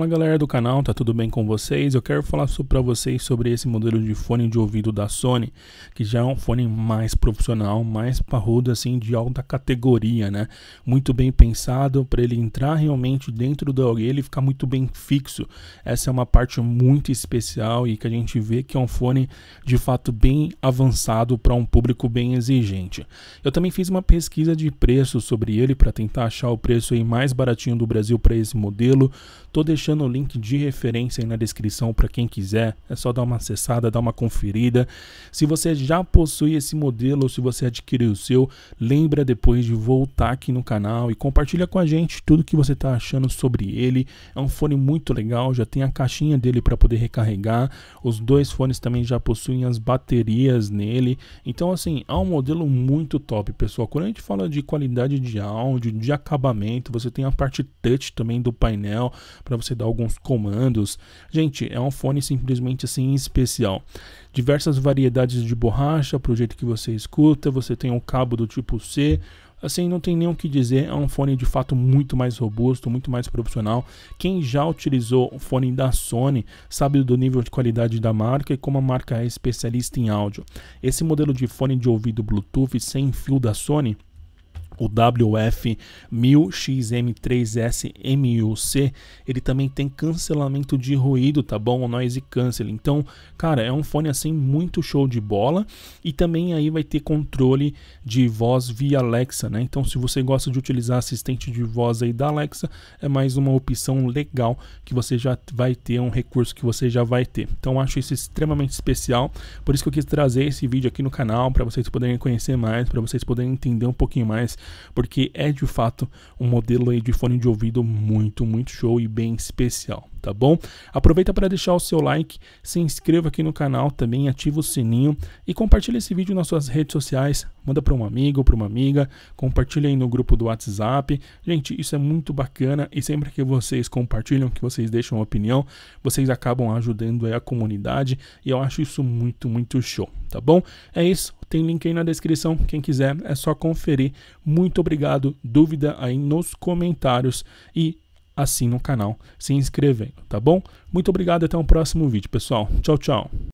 Olá galera do canal, tá tudo bem com vocês? Eu quero falar para vocês sobre esse modelo de fone de ouvido da Sony, que já é um fone mais profissional, mais parrudo assim, de alta categoria, né? Muito bem pensado para ele entrar realmente dentro da orelha e ficar muito bem fixo. Essa é uma parte muito especial e que a gente vê que é um fone de fato bem avançado para um público bem exigente. Eu também fiz uma pesquisa de preço sobre ele para tentar achar o preço aí mais baratinho do Brasil para esse modelo. Tô deixando deixando o link de referência aí na descrição para quem quiser. É só dar uma acessada, dar uma conferida. Se você já possui esse modelo ou se você adquiriu o seu, lembra depois de voltar aqui no canal e compartilha com a gente tudo que você está achando sobre ele. É um fone muito legal, já tem a caixinha dele para poder recarregar. Os dois fones também já possuem as baterias nele. Então assim, é um modelo muito top, pessoal. Quando a gente fala de qualidade de áudio, de acabamento, você tem a parte touch também do painel para você dar alguns comandos. Gente, é um fone simplesmente assim especial. Diversas variedades de borracha para o jeito que você escuta, você tem um cabo do tipo C, assim não tem nem o que dizer, é um fone de fato muito mais robusto, muito mais profissional. Quem já utilizou o fone da Sony sabe do nível de qualidade da marca e como a marca é especialista em áudio. Esse modelo de fone de ouvido Bluetooth sem fio da Sony o WF-1000XM3S-MUC, ele também tem cancelamento de ruído, tá bom? O noise cancel. Então, cara, é um fone assim muito show de bola e também aí vai ter controle de voz via Alexa, né? Então, se você gosta de utilizar assistente de voz aí da Alexa, é mais uma opção legal que você já vai ter um recurso que você já vai ter. Então, acho isso extremamente especial, por isso que eu quis trazer esse vídeo aqui no canal para vocês poderem conhecer mais, para vocês poderem entender um pouquinho mais porque é de fato um modelo aí de fone de ouvido muito, muito show e bem especial, tá bom? Aproveita para deixar o seu like, se inscreva aqui no canal também, ativa o sininho e compartilha esse vídeo nas suas redes sociais, manda para um amigo, para uma amiga, compartilha aí no grupo do WhatsApp. Gente, isso é muito bacana e sempre que vocês compartilham, que vocês deixam uma opinião, vocês acabam ajudando aí a comunidade e eu acho isso muito, muito show, tá bom? É isso, tem link aí na descrição, quem quiser é só conferir. Muito muito obrigado. Dúvida aí nos comentários e assim no canal se inscrevendo, tá bom? Muito obrigado até o próximo vídeo, pessoal. Tchau, tchau.